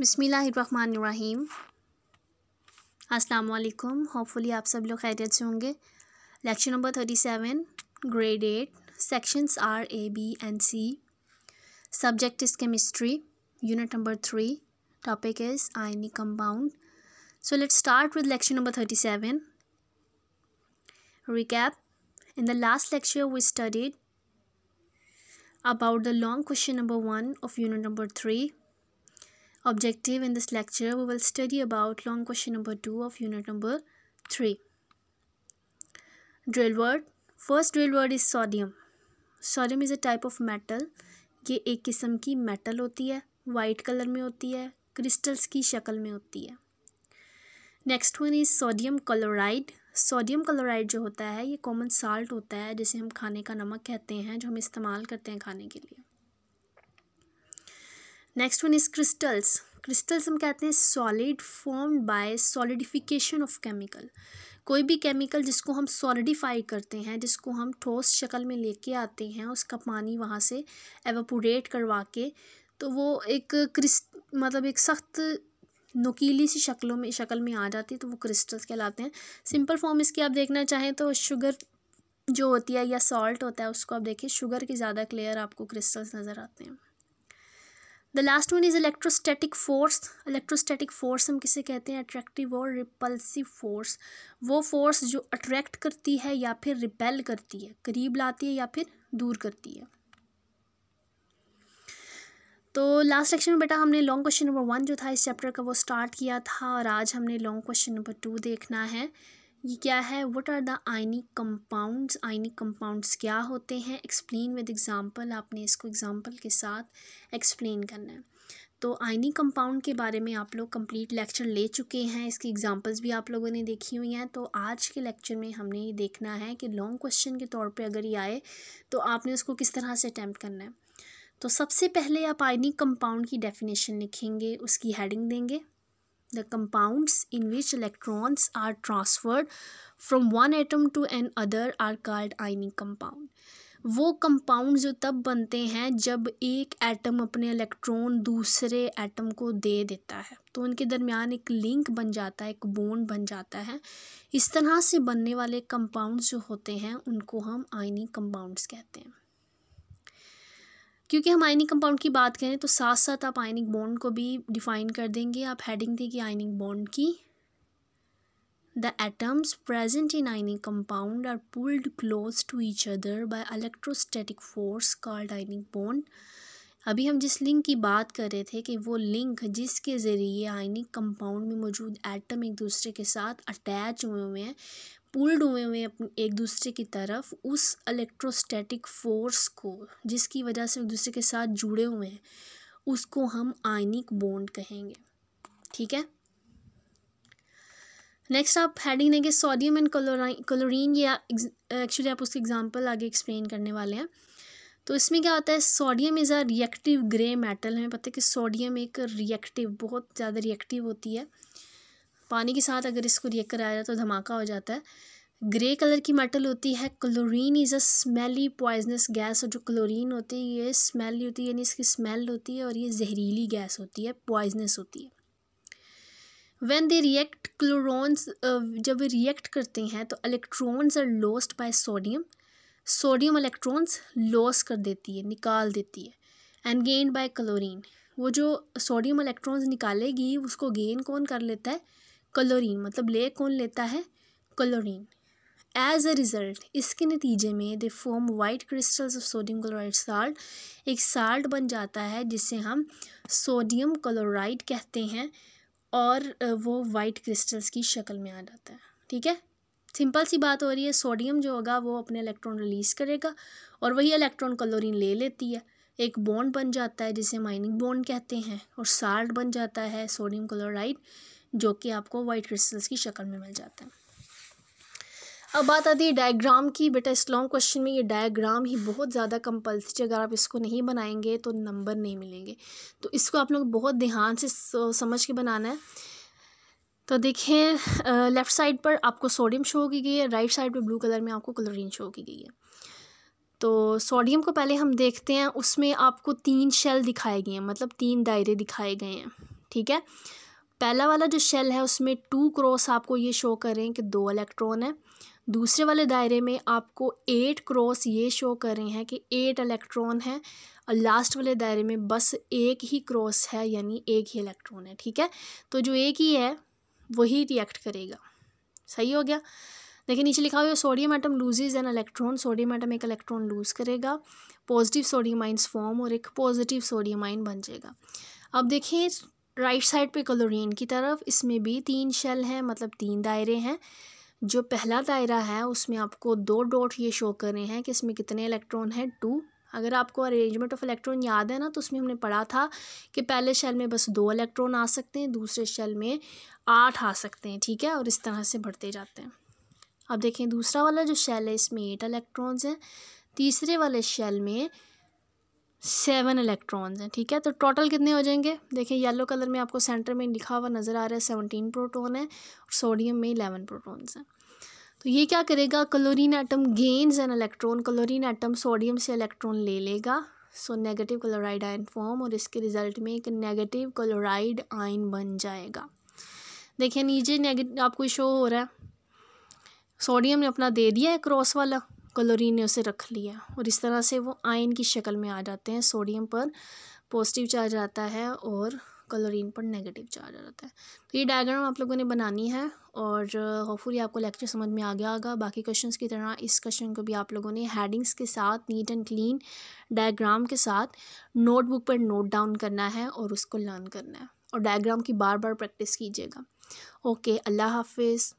बसमीम अस्सलाम होपफुली आप सब लोग खैरियत से होंगे lecture number thirty seven grade eight sections are A B and C subject is chemistry unit number three topic is compound so let's start with lecture number 37 recap in the last lecture we studied about the long question number 1 of unit number 3 Objective in this lecture we will study about long question number 2 of unit number 3. Drill word. First drill word is sodium. Sodium is a type of metal. ye ek kisam ki metal hoti hai white color mein hoti hai crystals ki shakal mein hoti hai next one is sodium chloride sodium chloride जो होता है ये common salt होता है जिसे हम खाने का नमक कहते हैं जो हम इस्तेमाल करते हैं खाने के लिए next one is crystals crystals हम कहते हैं solid form by solidification of chemical कोई भी केमिकल जिसको हम सॉलिडिफाई करते हैं जिसको हम ठोस शक्ल में लेके आते हैं उसका पानी वहाँ से एवेपोरेट करवा के तो वो एक क्रिस मतलब एक सख्त नुकीली सी शक्लों में शक्ल में आ जाती है तो वो क्रिस्टल्स कहलाते हैं सिंपल फॉर्म इसकी आप देखना चाहें तो शुगर जो होती है या सॉल्ट होता है उसको आप देखिए शुगर के ज़्यादा क्लियर आपको क्रिस्टल्स नज़र आते हैं the last one is electrostatic force electrostatic force हम किसे कहते हैं अट्रैक्टिव और रिपल्सिव फोर्स वो फोर्स जो अट्रैक्ट करती है या फिर रिपेल करती है करीब लाती है या फिर दूर करती है तो लास्ट सेक्शन में बेटा हमने लॉन्ग क्वेश्चन नंबर वन जो था इस चैप्टर का वो स्टार्ट किया था और आज हमने लॉन्ग क्वेश्चन नंबर टू देखना है ये क्या है what are the ionic compounds ionic compounds क्या होते हैं एक्सप्लेन विद एग्जांपल आपने इसको एग्जांपल के साथ एक्सप्लेन करना है तो आइनिक कंपाउंड के बारे में आप लोग कंप्लीट लेक्चर ले चुके हैं इसके एग्जांपल्स भी आप लोगों ने देखी हुई हैं तो आज के लेक्चर में हमने ये देखना है कि लॉन्ग क्वेश्चन के तौर पर अगर ये आए तो आपने उसको किस तरह से अटैम्प्ट करना है तो सबसे पहले आप आइनिक कंपाउंड की डेफिनेशन लिखेंगे उसकी हेडिंग देंगे the compounds in which electrons are transferred from one atom to another are called ionic compound वो कंपाउंड जो तब बनते हैं जब एक एटम अपने इलेक्ट्रॉन दूसरे एटम को दे देता है तो उनके दरमियान एक लिंक बन जाता है एक बोन बन जाता है इस तरह से बनने वाले कंपाउंड्स जो होते हैं उनको हम आइनी कंपाउंड्स कहते हैं क्योंकि हम आयनिक कंपाउंड की बात करें तो साथ साथ आप आयनिक बॉन्ड को भी डिफाइन कर देंगे आप हेडिंग देगी आयनिक बॉन्ड की the atoms present in ionic compound are pulled close to each other by electrostatic force called ionic bond अभी हम जिस लिंक की बात कर रहे थे कि वो लिंक जिसके ज़रिए आयनिक कंपाउंड में मौजूद एटम एक दूसरे के साथ अटैच हुए हुए हैं पुल्ड हुए हुए एक दूसरे की तरफ उस इलेक्ट्रोस्टैटिक फोर्स को जिसकी वजह से एक दूसरे के साथ जुड़े हुए हैं उसको हम आयनिक बॉन्ड कहेंगे ठीक है नेक्स्ट आप हेडिंग देंगे सोडियम एंड क्लोराइन क्लोरीन या एक्चुअली आप उसके एग्जांपल आगे एक्सप्लेन करने वाले हैं तो इसमें क्या होता है sodium is a reactive grey metal हमें पता है कि सोडियम एक रिएक्टिव बहुत ज़्यादा रिएक्टिव होती है पानी के साथ अगर इसको रिएक्ट कराया जाए तो धमाका हो जाता है ग्रे कलर की मेटल होती है chlorine is a smelly poisonous gas और जो क्लोरीन होती है ये स्मेली होती है यानी इसकी स्मेल होती है और ये जहरीली गैस होती है पॉइजनस होती है वेन दे रिएक्ट क्लोरस जब वे रिएक्ट करते हैं तो electrons are lost by sodium sodium electrons loss कर देती है निकाल देती है एंड गेन बाय क्लोरीन वो जो सोडियम इलेक्ट्रॉन्स निकालेगी उसको गेन कौन कर लेता है क्लोरीन मतलब ले कौन लेता है क्लोरीन एज अ रिज़ल्ट इसके नतीजे में they form white crystals of sodium chloride salt एक साल्ट बन जाता है जिसे हम सोडियम क्लोराइड कहते हैं और वो वाइट क्रिस्टल्स की शक्ल में आ जाता है ठीक है सिंपल सी बात हो रही है सोडियम जो होगा वो अपने इलेक्ट्रॉन रिलीज़ करेगा और वही इलेक्ट्रॉन क्लोरीन ले लेती है एक बॉन्ड बन जाता है जिसे माइनिंग बॉन्ड कहते हैं और साल्ट बन जाता है सोडियम क्लोराइड जो कि आपको वाइट क्रिस्टल्स की शक्ल में मिल जाता है अब बात आती है डायग्राम की बेटा इस लॉन्ग क्वेश्चन में ये डायग्राम ही बहुत ज़्यादा है अगर आप इसको नहीं बनाएंगे तो नंबर नहीं मिलेंगे तो इसको आप लोग बहुत ध्यान से समझ के बनाना है तो देखिए लेफ़्ट साइड पर आपको सोडियम शो की गई है राइट साइड पर ब्लू कलर में आपको क्लोरीन शो की गई है तो सोडियम को पहले हम देखते हैं उसमें आपको तीन शेल दिखाए गए हैं मतलब तीन दायरे दिखाए गए हैं ठीक है पहला वाला जो शेल है उसमें टू क्रॉस आपको ये शो कर रहे हैं कि दो इलेक्ट्रॉन है दूसरे वाले दायरे में आपको एट क्रॉस ये शो कर रहे हैं कि एट इलेक्ट्रॉन है और लास्ट वाले दायरे में बस एक ही क्रॉस है यानी एक ही इलेक्ट्रॉन है ठीक है तो जो एक ही है वही रिएक्ट करेगा सही हो गया देखिए नीचे लिखा हुआ sodium atom loses an electron sodium atom एक इलेक्ट्रॉन लूज करेगा पॉजिटिव सोडियम आइंस फॉर्म और एक पॉजिटिव सोडियम आइन बन जाएगा अब देखिए राइट साइड पे क्लोरीन की तरफ इसमें भी तीन शेल हैं मतलब तीन दायरे हैं जो पहला दायरा है उसमें आपको दो डॉट ये शो कर रहे हैं कि इसमें कितने इलेक्ट्रॉन हैं टू अगर आपको अरेंजमेंट ऑफ इलेक्ट्रॉन याद है ना तो उसमें हमने पढ़ा था कि पहले शेल में बस दो इलेक्ट्रॉन आ सकते हैं दूसरे शेल में आठ आ सकते हैं ठीक है और इस तरह से बढ़ते जाते हैं अब देखें दूसरा वाला जो शेल है इसमें एट इलेक्ट्रॉन्स हैं तीसरे वाले शेल में सेवन इलेक्ट्रॉन्स हैं ठीक है तो टोटल कितने हो जाएंगे देखें येलो कलर में आपको सेंटर में लिखा हुआ नज़र आ रहा है सेवनटीन प्रोटोन है और सोडियम में इलेवन प्रोटोन्स हैं तो ये क्या करेगा chlorine atom gains an electron chlorine atom sodium से इलेक्ट्रॉन ले लेगा so negative chloride ion form और इसके रिजल्ट में एक नेगेटिव क्लोराइड आयन बन जाएगा देखिए नीचे नेगेटिव आपको शो हो रहा है सोडियम ने अपना दे दिया है क्रॉस वाला क्लोरीन ने उसे रख लिया और इस तरह से वो आयन की शक्ल में आ जाते हैं सोडियम पर पॉजिटिव चार्ज आता है और क्लोरीन पर नेगेटिव चार्ज आ जाता है तो ये डायग्राम आप लोगों ने बनानी है और होपफुली uh, आपको लेक्चर समझ में आ गया होगा बाकी क्वेश्चंस की तरह इस क्वेश्चन को भी आप लोगों ने हेडिंग्स के साथ नीट एंड क्लीन डायग्राम के साथ नोटबुक पर नोट डाउन करना है और उसको लर्न करना है और डायग्राम की बार बार प्रैक्टिस कीजिएगा ओके अल्लाह हाफिज़